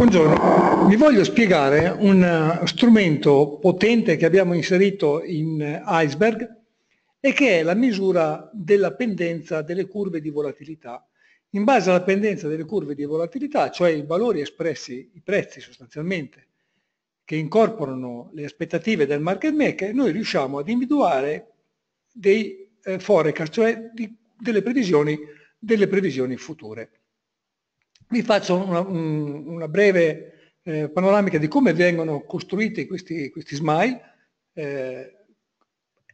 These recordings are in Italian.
Buongiorno, vi voglio spiegare un eh, strumento potente che abbiamo inserito in eh, Iceberg e che è la misura della pendenza delle curve di volatilità. In base alla pendenza delle curve di volatilità, cioè i valori espressi, i prezzi sostanzialmente, che incorporano le aspettative del market maker, noi riusciamo ad individuare dei eh, forecast, cioè di, delle, previsioni, delle previsioni future. Vi faccio una, una breve eh, panoramica di come vengono costruiti questi, questi SMAI eh,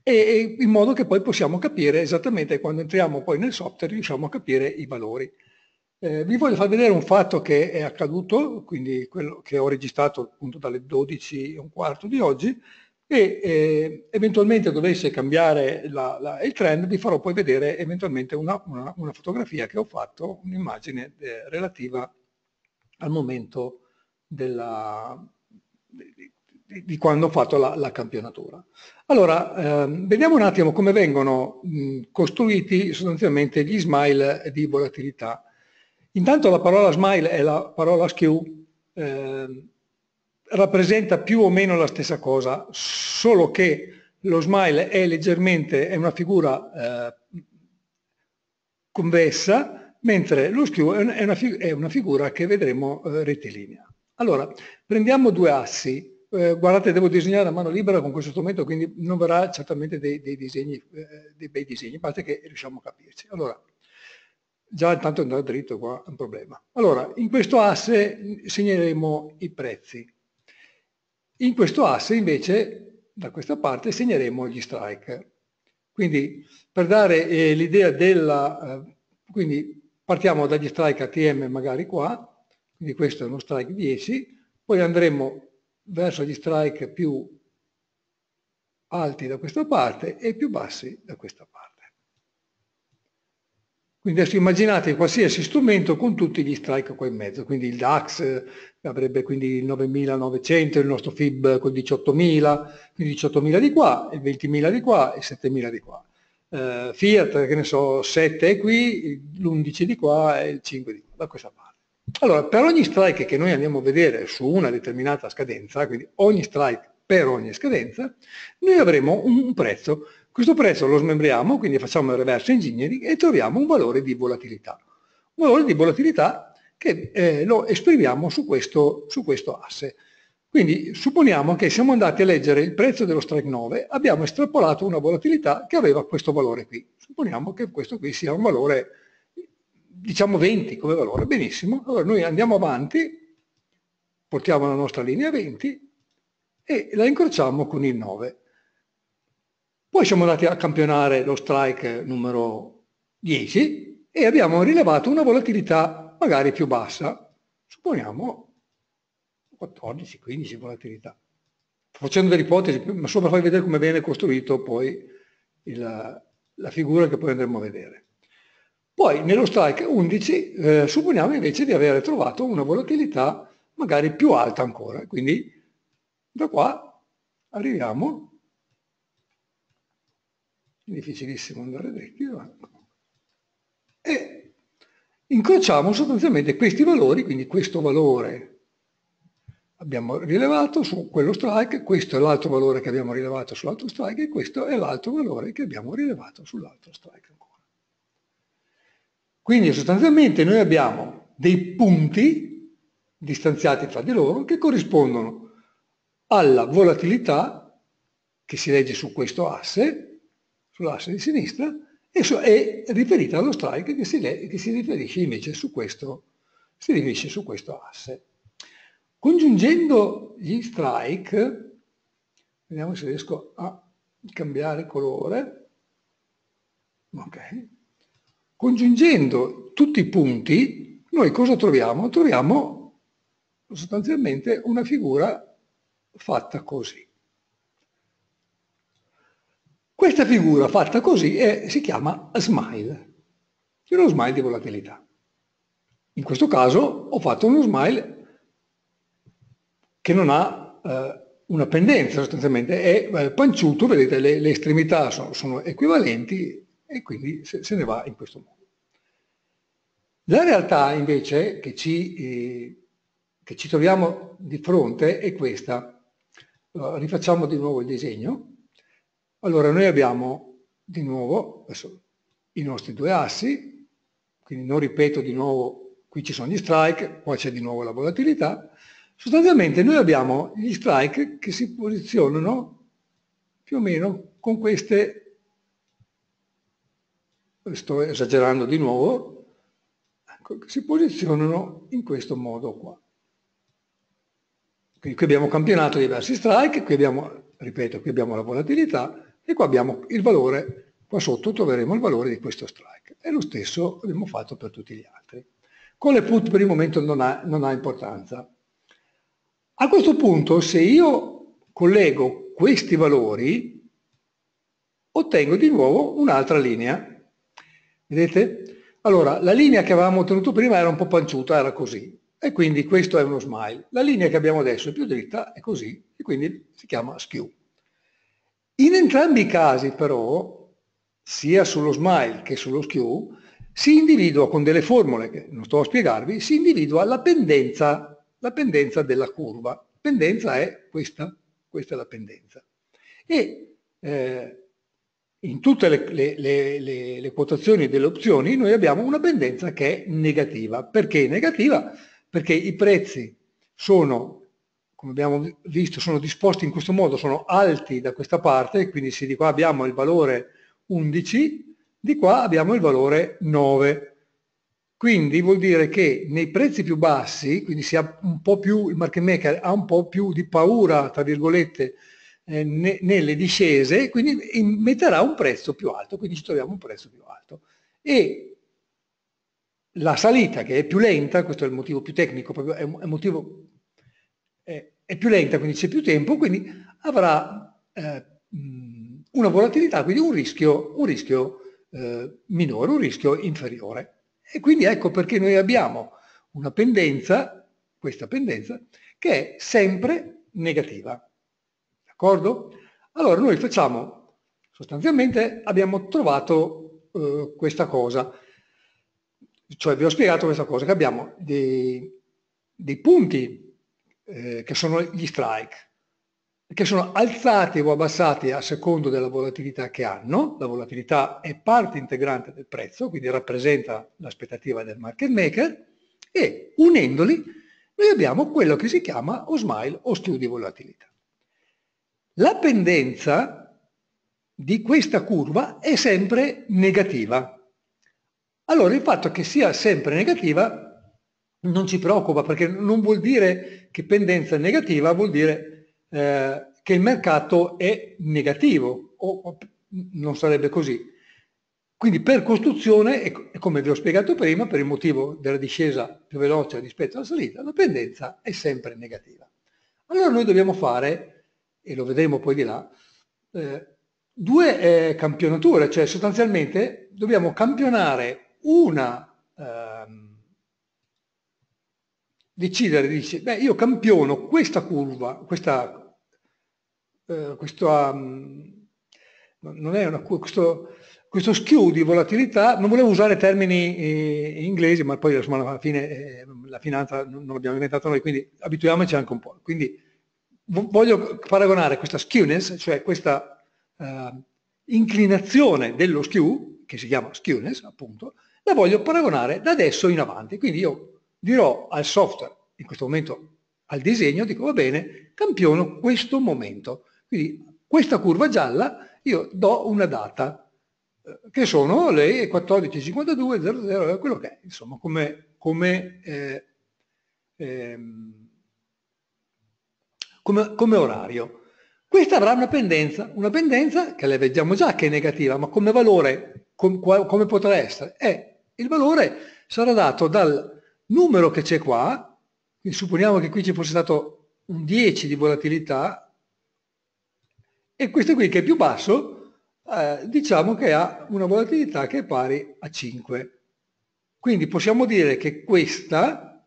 e, e, in modo che poi possiamo capire esattamente quando entriamo poi nel software riusciamo a capire i valori. Eh, vi voglio far vedere un fatto che è accaduto, quindi quello che ho registrato appunto dalle 12 e un quarto di oggi, e eh, eventualmente dovesse cambiare la, la, il trend vi farò poi vedere eventualmente una, una, una fotografia che ho fatto, un'immagine eh, relativa al momento della, di, di, quando ho fatto la, la campionatura. Allora, ehm, vediamo un attimo come vengono mh, costruiti sostanzialmente gli smile di volatilità. Intanto la parola smile è la parola skew eh, rappresenta più o meno la stessa cosa, solo che lo smile è leggermente, è una figura eh, convessa, mentre lo skew è una, è una figura che vedremo eh, rettilinea. Allora, prendiamo due assi, eh, guardate devo disegnare a mano libera con questo strumento, quindi non verrà certamente dei, dei disegni, eh, dei bei disegni, parte che riusciamo a capirci. Allora, già intanto andrà dritto qua, è un problema. Allora, in questo asse segneremo i prezzi. In questo asse invece, da questa parte, segneremo gli strike. Quindi per dare eh, l'idea della... Eh, quindi partiamo dagli strike ATM magari qua, quindi questo è uno strike 10, poi andremo verso gli strike più alti da questa parte e più bassi da questa parte. Quindi adesso immaginate qualsiasi strumento con tutti gli strike qua in mezzo, quindi il DAX eh, avrebbe quindi il 9900, il nostro FIB con 18.000, quindi 18.000 di qua, il 20.000 di qua e 7.000 di qua. Uh, Fiat, che ne so, 7 è qui, l'11 di qua e il 5 di qua, da questa parte. Allora, per ogni strike che noi andiamo a vedere su una determinata scadenza, quindi ogni strike per ogni scadenza, noi avremo un prezzo questo prezzo lo smembriamo, quindi facciamo il reverse engineering e troviamo un valore di volatilità. Un valore di volatilità che eh, lo esprimiamo su questo, su questo asse. Quindi supponiamo che siamo andati a leggere il prezzo dello strike 9, abbiamo estrapolato una volatilità che aveva questo valore qui. Supponiamo che questo qui sia un valore, diciamo 20 come valore, benissimo. Allora noi andiamo avanti, portiamo la nostra linea 20 e la incrociamo con il 9. Poi siamo andati a campionare lo strike numero 10 e abbiamo rilevato una volatilità magari più bassa, supponiamo 14-15 volatilità. Facendo delle ipotesi, ma solo per farvi vedere come viene costruito poi il, la figura che poi andremo a vedere. Poi nello strike 11 eh, supponiamo invece di aver trovato una volatilità magari più alta ancora, quindi da qua arriviamo difficilissimo andare dritti avanti. E incrociamo sostanzialmente questi valori, quindi questo valore abbiamo rilevato su quello strike, questo è l'altro valore che abbiamo rilevato sull'altro strike e questo è l'altro valore che abbiamo rilevato sull'altro strike ancora. Quindi sostanzialmente noi abbiamo dei punti distanziati tra di loro che corrispondono alla volatilità che si legge su questo asse sull'asse di sinistra e, so, e riferita allo strike che si, che si riferisce invece su questo, si riferisce su questo asse. Congiungendo gli strike, vediamo se riesco a cambiare colore, ok, congiungendo tutti i punti, noi cosa troviamo? Troviamo sostanzialmente una figura fatta così. Questa figura fatta così è, eh, si chiama smile, cioè uno smile di volatilità. In questo caso ho fatto uno smile che non ha eh, una pendenza sostanzialmente, è eh, panciuto, vedete le, le estremità sono, sono, equivalenti e quindi se, se, ne va in questo modo. La realtà invece che ci, eh, che ci troviamo di fronte è questa. Allora, rifacciamo di nuovo il disegno allora noi abbiamo di nuovo adesso, i nostri due assi, quindi non ripeto di nuovo, qui ci sono gli strike, qua c'è di nuovo la volatilità, sostanzialmente noi abbiamo gli strike che si posizionano più o meno con queste, sto esagerando di nuovo, ecco, si posizionano in questo modo qua. Quindi qui abbiamo campionato diversi strike, qui abbiamo, ripeto, qui abbiamo la volatilità, e qua abbiamo il valore, qua sotto troveremo il valore di questo strike e lo stesso abbiamo fatto per tutti gli altri. Con le put per il momento non ha, non ha importanza. A questo punto se io collego questi valori ottengo di nuovo un'altra linea. Vedete? Allora, la linea che avevamo ottenuto prima era un po' panciuta, era così, e quindi questo è uno smile. La linea che abbiamo adesso è più dritta, è così, e quindi si chiama skew. In entrambi i casi però, sia sullo smile che sullo skew, si individua con delle formule che non sto a spiegarvi, si individua la pendenza, la pendenza della curva. pendenza è questa, questa è la pendenza. E eh, in tutte le, le, le, le, quotazioni delle opzioni noi abbiamo una pendenza che è negativa. Perché negativa? Perché i prezzi sono come abbiamo visto, sono disposti in questo modo, sono alti da questa parte, quindi se di qua abbiamo il valore 11, di qua abbiamo il valore 9. Quindi vuol dire che nei prezzi più bassi, quindi si ha un po più, il market maker ha un po' più di paura, tra virgolette, eh, ne, nelle discese, quindi metterà un prezzo più alto, quindi ci troviamo un prezzo più alto. E la salita, che è più lenta, questo è il motivo più tecnico, proprio è un motivo eh, è più lenta, quindi c'è più tempo, quindi avrà eh, una volatilità, quindi un rischio, un rischio eh, minore, un rischio inferiore. E quindi ecco perché noi abbiamo una pendenza, questa pendenza, che è sempre negativa. D'accordo? Allora noi facciamo, sostanzialmente abbiamo trovato eh, questa cosa, cioè vi ho spiegato questa cosa, che abbiamo dei, dei punti eh, che sono gli strike, che sono alzati o abbassati a secondo della volatilità che hanno, la volatilità è parte integrante del prezzo, quindi rappresenta l'aspettativa del market maker, e unendoli noi abbiamo quello che si chiama o smile o skew di volatilità. La pendenza di questa curva è sempre negativa. Allora il fatto che sia sempre negativa non ci preoccupa perché non vuol dire che pendenza negativa, vuol dire eh, che il mercato è negativo o, o non sarebbe così. Quindi per costruzione, e come vi ho spiegato prima, per il motivo della discesa più veloce rispetto alla salita, la pendenza è sempre negativa. Allora noi dobbiamo fare, e lo vedremo poi di là, eh, due eh, campionature, cioè sostanzialmente dobbiamo campionare una... Ehm, decidere, dice, beh io campiono questa curva, questa, eh, questa um, non è una, questo, questo skew di volatilità, non volevo usare termini eh, inglesi, ma poi insomma, alla fine eh, la finanza non l'abbiamo inventata noi, quindi abituiamoci anche un po'. Quindi voglio paragonare questa skewness, cioè questa eh, inclinazione dello skew, che si chiama skewness appunto, la voglio paragonare da adesso in avanti. Quindi io dirò al software, in questo momento al disegno, dico va bene, campiono questo momento. Quindi questa curva gialla io do una data, eh, che sono le 14.52.00, quello che è, insomma, come, come, eh, eh, come, come orario. Questa avrà una pendenza, una pendenza che la vediamo già che è negativa, ma come valore, com, come potrà essere? Eh, il valore sarà dato dal numero che c'è qua, supponiamo che qui ci fosse stato un 10 di volatilità, e questo qui che è più basso, eh, diciamo che ha una volatilità che è pari a 5. Quindi possiamo dire che questa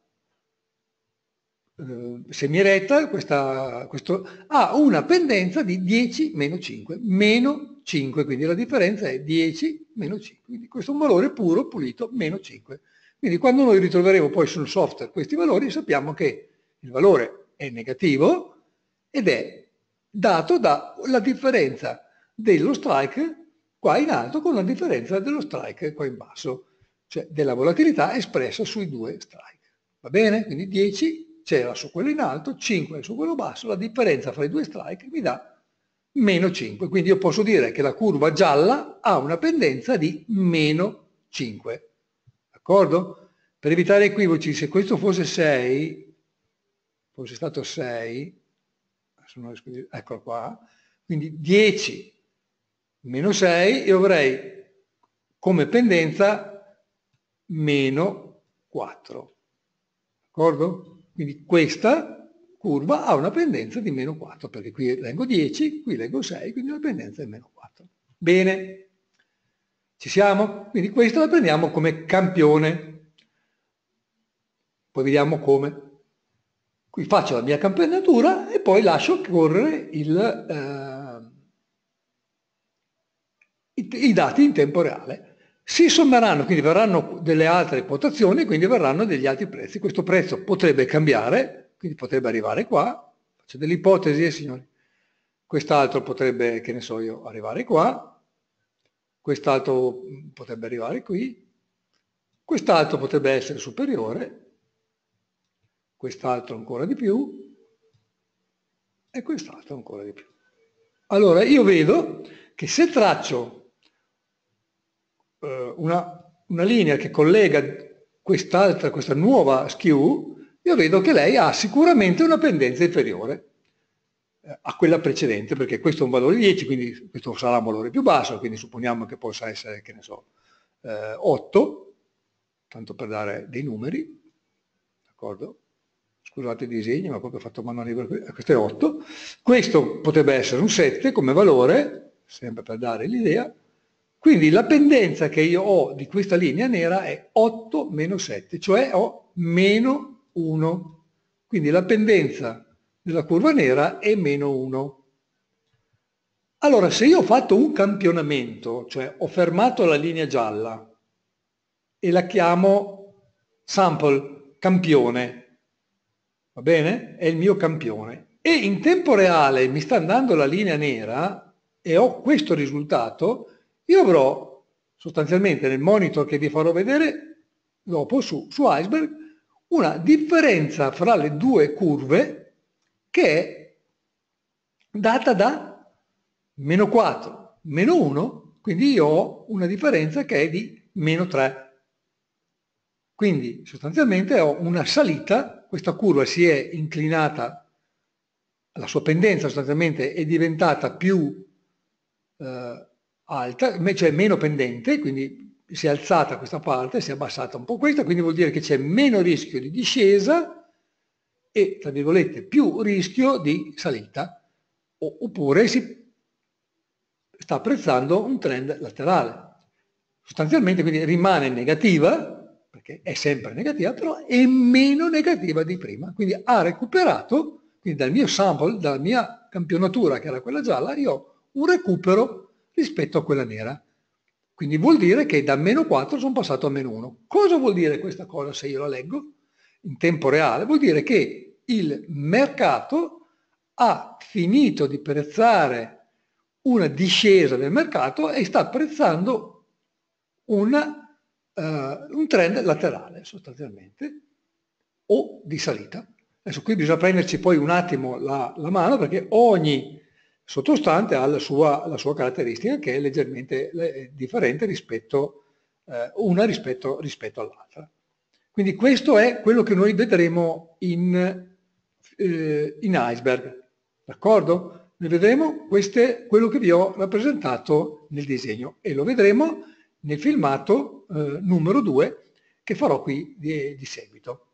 eh, semiretta questa, questo, ha una pendenza di 10 meno 5, meno 5, quindi la differenza è 10 meno 5, quindi questo è un valore puro, pulito, meno 5. Quindi quando noi ritroveremo poi sul software questi valori sappiamo che il valore è negativo ed è dato dalla differenza dello strike qua in alto con la differenza dello strike qua in basso, cioè della volatilità espressa sui due strike. Va bene? Quindi 10 c'era su quello in alto, 5 su quello basso, la differenza fra i due strike mi dà meno 5. Quindi io posso dire che la curva gialla ha una pendenza di meno 5 d'accordo? Per evitare equivoci, se questo fosse 6, fosse stato 6, eccolo qua, quindi 10 meno 6, io avrei come pendenza meno 4, d'accordo? Quindi questa curva ha una pendenza di meno 4, perché qui leggo 10, qui leggo 6, quindi la pendenza è meno 4. Bene. Ci siamo? Quindi questo lo prendiamo come campione. Poi vediamo come. Qui faccio la mia campionatura e poi lascio correre il, eh, i, i dati in tempo reale si sommeranno, quindi verranno delle altre quotazioni, quindi verranno degli altri prezzi. Questo prezzo potrebbe cambiare, quindi potrebbe arrivare qua, faccio delle ipotesi, eh, signori. Quest'altro potrebbe, che ne so io, arrivare qua, quest'altro potrebbe arrivare qui, quest'altro potrebbe essere superiore, quest'altro ancora di più e quest'altro ancora di più. Allora io vedo che se traccio eh, una, una, linea che collega quest'altra, questa nuova skew, io vedo che lei ha sicuramente una pendenza inferiore a quella precedente, perché questo è un valore 10, quindi questo sarà un valore più basso, quindi supponiamo che possa essere, che ne so, eh, 8, tanto per dare dei numeri, d'accordo? Scusate i disegni, ma proprio ho fatto mano a libera, eh, questo è 8. Questo potrebbe essere un 7 come valore, sempre per dare l'idea, quindi la pendenza che io ho di questa linea nera è 8 meno 7, cioè ho meno 1. Quindi la pendenza nella curva nera è meno 1. Allora, se io ho fatto un campionamento, cioè ho fermato la linea gialla e la chiamo sample, campione, va bene? È il mio campione. E in tempo reale mi sta andando la linea nera e ho questo risultato, io avrò sostanzialmente nel monitor che vi farò vedere dopo su, su Iceberg una differenza fra le due curve che è data da meno 4, meno 1, quindi io ho una differenza che è di meno 3. Quindi sostanzialmente ho una salita, questa curva si è inclinata, la sua pendenza sostanzialmente è diventata più eh, alta, cioè meno pendente, quindi si è alzata questa parte, si è abbassata un po' questa, quindi vuol dire che c'è meno rischio di discesa e, tra virgolette, più rischio di salita, oppure si sta apprezzando un trend laterale. Sostanzialmente quindi rimane negativa, perché è sempre negativa, però è meno negativa di prima, quindi ha recuperato, quindi dal mio sample, dalla mia campionatura che era quella gialla, io ho un recupero rispetto a quella nera. Quindi vuol dire che da meno 4 sono passato a meno 1. Cosa vuol dire questa cosa se io la leggo? in tempo reale, vuol dire che il mercato ha finito di prezzare una discesa del mercato e sta prezzando una, uh, un trend laterale sostanzialmente o di salita. Adesso qui bisogna prenderci poi un attimo la, la mano perché ogni sottostante ha la sua, la sua caratteristica che è leggermente eh, differente rispetto, eh, una rispetto, rispetto all'altra. Quindi questo è quello che noi vedremo in, eh, in iceberg, d'accordo? Noi vedremo queste, quello che vi ho rappresentato nel disegno e lo vedremo nel filmato eh, numero 2 che farò qui di, di seguito.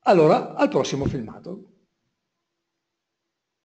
Allora, al prossimo filmato.